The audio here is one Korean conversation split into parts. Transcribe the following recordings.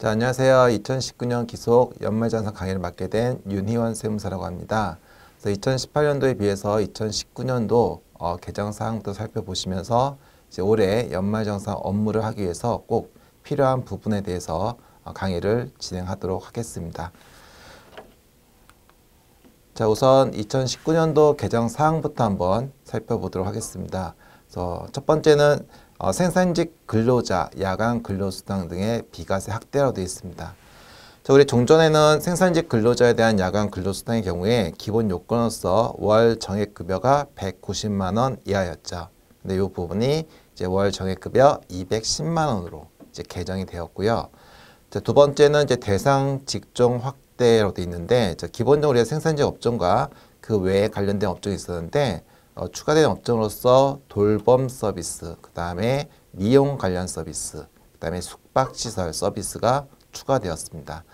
자, 안녕하세요. 2019년 기속 연말장사 강의를 맡게 된 윤희원 세무사라고 합니다. 그래서 2018년도에 비해서 2019년도 어, 개정 사항부터 살펴보시면서 이제 올해 연말정산 업무를 하기 위해서 꼭 필요한 부분에 대해서 어, 강의를 진행하도록 하겠습니다. 자, 우선 2019년도 개정 사항부터 한번 살펴보도록 하겠습니다. 그래서 첫 번째는 어, 생산직 근로자, 야간 근로수당 등의 비과세 확대라고 되어 있습니다. 자, 우리 종전에는 생산직 근로자에 대한 야간 근로수당의 경우에 기본 요건으로서 월 정액급여가 190만 원 이하였죠. 근데 이 부분이 이제 월 정액급여 210만 원으로 이제 개정이 되었고요. 자, 두 번째는 이제 대상 직종 확대로 되어 있는데 기본적으로 우리가 생산직 업종과 그 외에 관련된 업종이 있었는데 어, 추가된 업종으로서 돌봄 서비스, 그 다음에 미용 관련 서비스, 그 다음에 숙박시설 서비스가 추가되었습니다.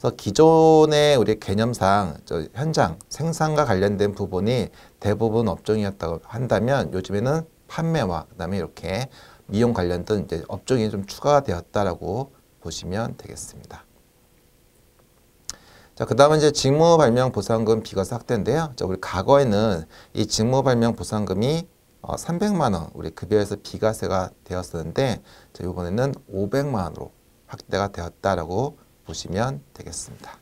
그래서 기존의 우리 개념상 현장 생산과 관련된 부분이 대부분 업종이었다고 한다면 요즘에는 판매와 그다음에 이렇게 미용 관련된 업종이 좀 추가되었다라고 보시면 되겠습니다. 자, 그 다음은 이제 직무발명 보상금 비과세 확대인데요. 자, 우리 과거에는 이 직무발명 보상금이 어, 300만 원 우리 급여에서 비과세가 되었었는데 자, 이번에는 500만 원으로 확대가 되었다라고 보시면 되겠습니다.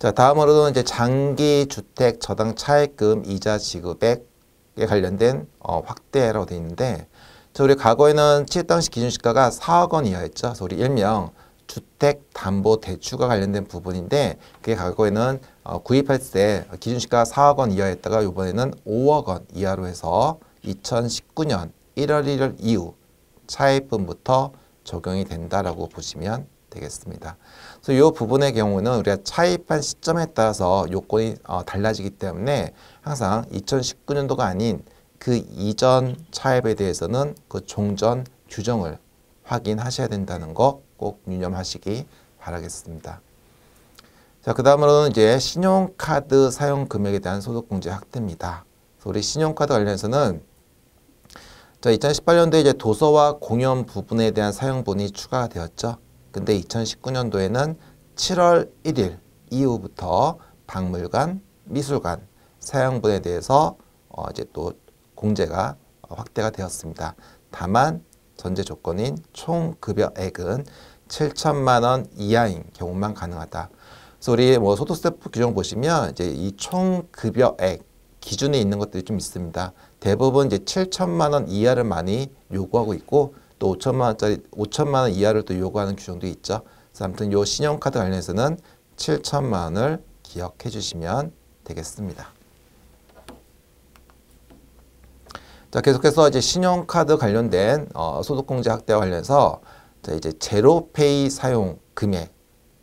자, 다음으로는 이제 장기 주택 저당 차액금 이자 지급액에 관련된 어, 확대라고 되어 있는데 자, 우리 과거에는 취득당시 기준시가가 4억 원 이하였죠. 그래서 우리 일명 주택담보대출과 관련된 부분인데 그게 과거에는 어, 구입할 때 기준시가 4억 원 이하였다가 이번에는 5억 원 이하로 해서 2019년 1월 1일 이후 차입분부터 적용이 된다라고 보시면 되겠습니다. 그래서 이 부분의 경우는 우리가 차입한 시점에 따라서 요건이 어, 달라지기 때문에 항상 2019년도가 아닌 그 이전 차입에 대해서는 그 종전 규정을 확인하셔야 된다는 거 꼭 유념하시기 바라겠습니다. 자, 그 다음으로는 이제 신용카드 사용 금액에 대한 소득공제 확대입니다. 우리 신용카드 관련해서는 자, 2018년도에 이제 도서와 공연 부분에 대한 사용분이 추가 되었죠. 근데 2019년도에는 7월 1일 이후부터 박물관, 미술관 사용분에 대해서 어 이제 또 공제가 확대가 되었습니다. 다만 전제 조건인 총 급여액은 7천만 원 이하인 경우만 가능하다. 그래서 우리 뭐 소득세 규정 보시면 이제 이 총 급여액 기준에 있는 것들이 좀 있습니다. 대부분 이제 7천만 원 이하를 많이 요구하고 있고 또 5천만 원짜리 5천만 원 이하를 또 요구하는 규정도 있죠. 그래서 아무튼 요 신용카드 관련해서는 7천만 원을 기억해 주시면 되겠습니다. 자, 계속해서 이제 신용카드 관련된 어, 소득공제 확대와 관련해서 자, 이제 제로페이 사용 금액.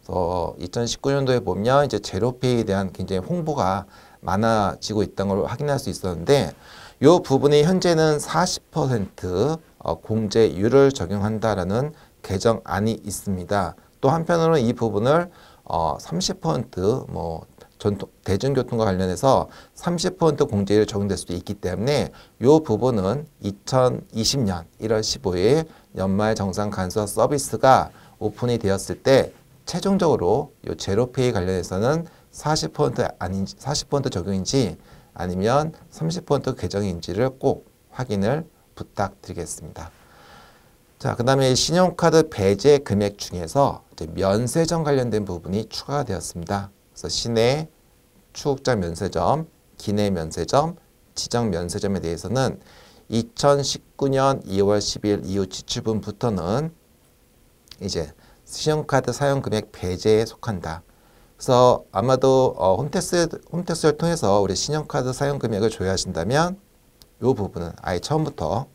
어, 2019년도에 보면 이제 제로페이에 대한 굉장히 홍보가 많아지고 있다는 걸 확인할 수 있었는데 이 부분이 현재는 40% 어, 공제율을 적용한다라는 개정안이 있습니다. 또 한편으로는 이 부분을 어, 30%뭐 전통, 대중교통과 관련해서 30% 공제율 이 적용될 수도 있기 때문에 이 부분은 2020년 1월 15일 연말 정상 간소화 서비스가 오픈이 되었을 때 최종적으로 이 제로페이 관련해서는 40% 아닌지 40% 적용인지 아니면 30% 개정인지를 꼭 확인을 부탁드리겠습니다. 자, 그 다음에 신용카드 배제 금액 중에서 면세점 관련된 부분이 추가 되었습니다. 그래서 시내, 추억장 면세점, 기내 면세점, 지정 면세점에 대해서는 2019년 2월 10일 이후 지출분부터는 이제 신용카드 사용 금액 배제에 속한다. 그래서 아마도 어, 홈택스, 홈택스를 통해서 우리 신용카드 사용 금액을 조회하신다면 이 부분은 아예 처음부터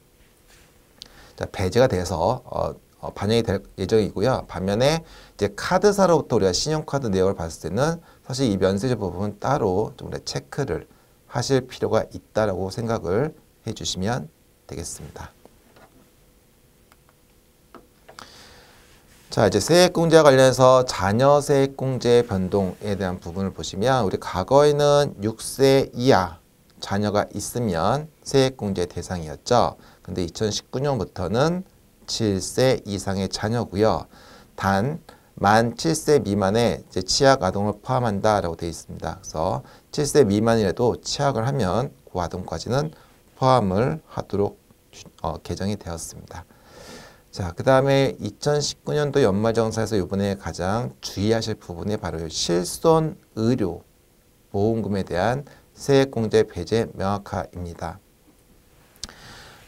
자, 배제가 돼서 어, 어, 반영이 될 예정이고요. 반면에 이제 카드사로부터 우리가 신용카드 내역을 봤을 때는 사실 이면세제 부분 따로 좀 체크를 하실 필요가 있다라고 생각을 해주시면 되겠습니다. 자 이제 세액공제와 관련해서 자녀 세액공제 변동에 대한 부분을 보시면 우리 과거에는 6세 이하 자녀가 있으면 세액공제 대상이었죠. 근데 2019년부터는 7세 이상의 자녀고요. 단만 7세 미만의 치약 아동을 포함한다라고 되어 있습니다. 그래서 7세 미만이라도 치약을 하면 고아동까지는 그 포함을 하도록 어, 개정이 되었습니다. 자, 그 다음에 2019년도 연말정사에서 이번에 가장 주의하실 부분이 바로 실손 의료 보험금에 대한 세액공제 배제 명확화입니다.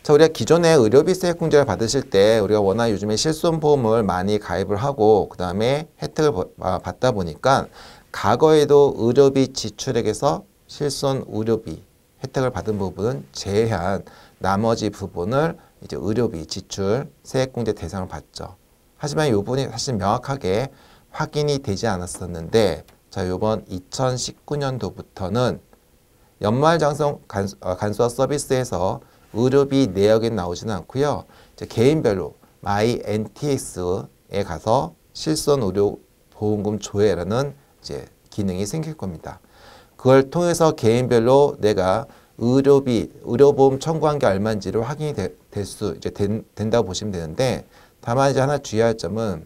자, 우리가 기존에 의료비세 액 공제를 받으실 때 우리가 워낙 요즘에 실손보험을 많이 가입을 하고 그다음에 혜택을 아, 받다 보니까 과거에도 의료비 지출액에서 실손 의료비 혜택을 받은 부분은 제외한 나머지 부분을 이제 의료비 지출 세액공제 대상을 받죠. 하지만 이 부분이 사실 명확하게 확인이 되지 않았었는데 자 이번 2019년도부터는 연말장성 간소화 어, 서비스에서 의료비 내역에 나오지는 않고요. 개인별로 my NTS에 가서 실손 의료 보험금 조회라는 이제 기능이 생길 겁니다. 그걸 통해서 개인별로 내가 의료비, 의료보험 청구한 게 얼마인지를 확인이 될수 이제 된, 다고 보시면 되는데 다만 이제 하나 주의할 점은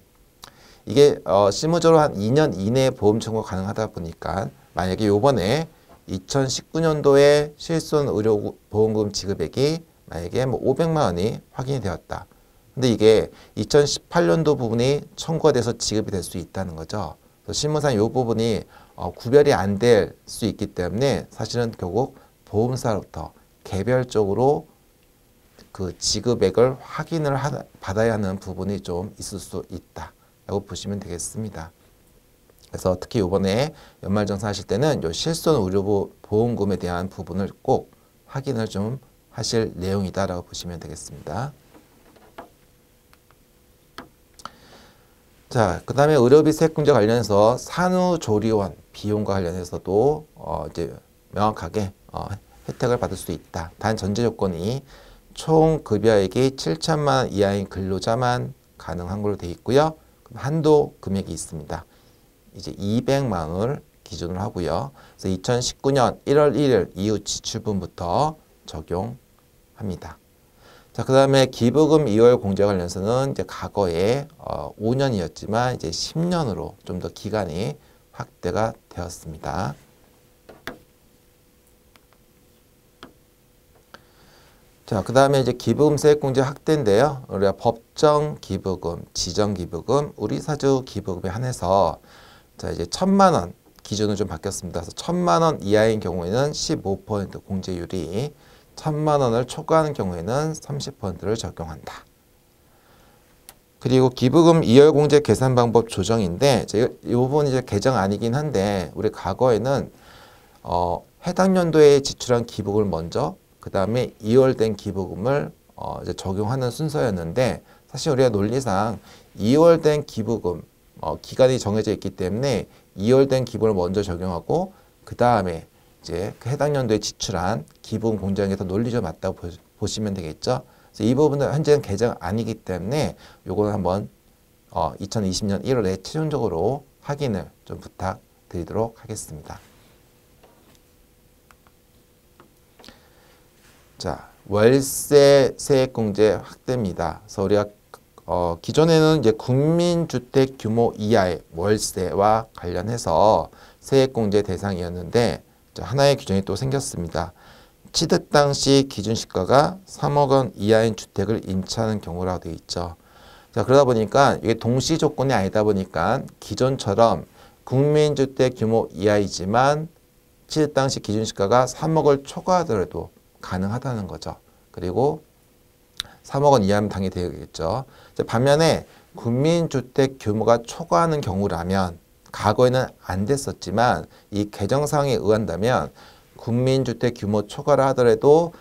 이게 어, 실무적으로 한 2년 이내에 보험 청구가 가능하다 보니까 만약에 요번에 2019년도에 실손 의료보험금 지급액이 만약에 뭐 500만 원이 확인이 되었다. 근데 이게 2018년도 부분이 청구가 돼서 지급이 될 수 있다는 거죠. 신문상 이 부분이 어, 구별이 안 될 수 있기 때문에 사실은 결국 보험사로부터 개별적으로 그 지급액을 확인을 받아야 하는 부분이 좀 있을 수 있다라고 보시면 되겠습니다. 그래서 특히 이번에 연말정산 하실 때는 요 실손 의료 보험금에 대한 부분을 꼭 확인을 좀 하실 내용이다라고 보시면 되겠습니다. 자, 그 다음에 의료비 세액공제 관련해서 산후조리원 비용과 관련해서도 어 이제 명확하게 어 혜택을 받을 수 있다. 단 전제 조건이 총 급여액이 7천만 원 이하인 근로자만 가능한 걸로 되어 있고요. 한도 금액이 있습니다. 이제 200만 원을 기준으로 하고요. 그래서 2019년 1월 1일 이후 지출분부터 적용합니다. 자, 그 다음에 기부금 2월 공제 관련해서는 이제 과거에 어, 5년이었지만 이제 10년으로 좀 더 기간이 확대가 되었습니다. 자, 그 다음에 이제 기부금 세액공제 확대인데요. 우리가 법정 기부금, 지정 기부금, 우리 사주 기부금에 한해서 자 이제 천만 원 기준은 좀 바뀌었습니다. 그래서 천만 원 이하인 경우에는 15% 공제율이 천만 원을 초과하는 경우에는 30%를 적용한다. 그리고 기부금 이월공제 계산 방법 조정인데 이 부분 이제 개정 아니긴 한데 우리 과거에는 어, 해당 연도에 지출한 기부금을 먼저 그 다음에 이월된 기부금을 어, 이제 적용하는 순서였는데 사실 우리가 논리상 이월된 기부금 어, 기간이 정해져 있기 때문에 이월된 기본을 먼저 적용하고 그 다음에 이제 그 해당 연도에 지출한 기본 공정에서 논리적 맞다고 보, 시면 되겠죠. 그래서 이 부분은 현재는 계정 아니기 때문에 요거는 한번 어, 2020년 1월에 최종적으로 확인을 좀 부탁드리도록 하겠습니다. 자, 월세 세액공제 확대입니다. 그래서 우리가 어, 기존에는 이제 국민주택 규모 이하의 월세와 관련해서 세액공제 대상이었는데 하나의 규정이 또 생겼습니다. 취득 당시 기준 시가가 3억 원 이하인 주택을 임차하는 경우라고 되어 있죠. 자, 그러다 보니까 이게 동시 조건이 아니다 보니까 기존처럼 국민주택 규모 이하이지만 취득 당시 기준 시가가 3억을 초과하더라도 가능하다는 거죠. 그리고 3억 원 이하면 당연히 되겠죠. 반면에 국민주택 규모가 초과하는 경우라면 과거에는 안 됐었지만 이 개정상에 의한다면 국민주택 규모 초과를 하더라도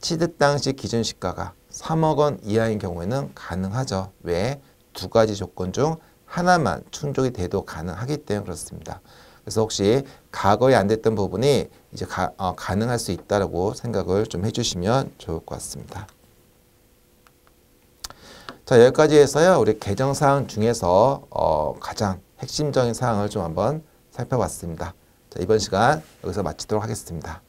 취득 당시 기준 시가가 3억 원 이하인 경우에는 가능하죠. 왜? 두 가지 조건 중 하나만 충족이 돼도 가능하기 때문에 그렇습니다. 그래서 혹시 과거에 안 됐던 부분이 이제 가, 어, 가능할 수 있다라고 생각을 좀 해주시면 좋을 것 같습니다. 자 여기까지 해서요 우리 개정 사항 중에서 어, 가장 핵심적인 사항을 좀 한번 살펴봤습니다. 자 이번 시간 여기서 마치도록 하겠습니다.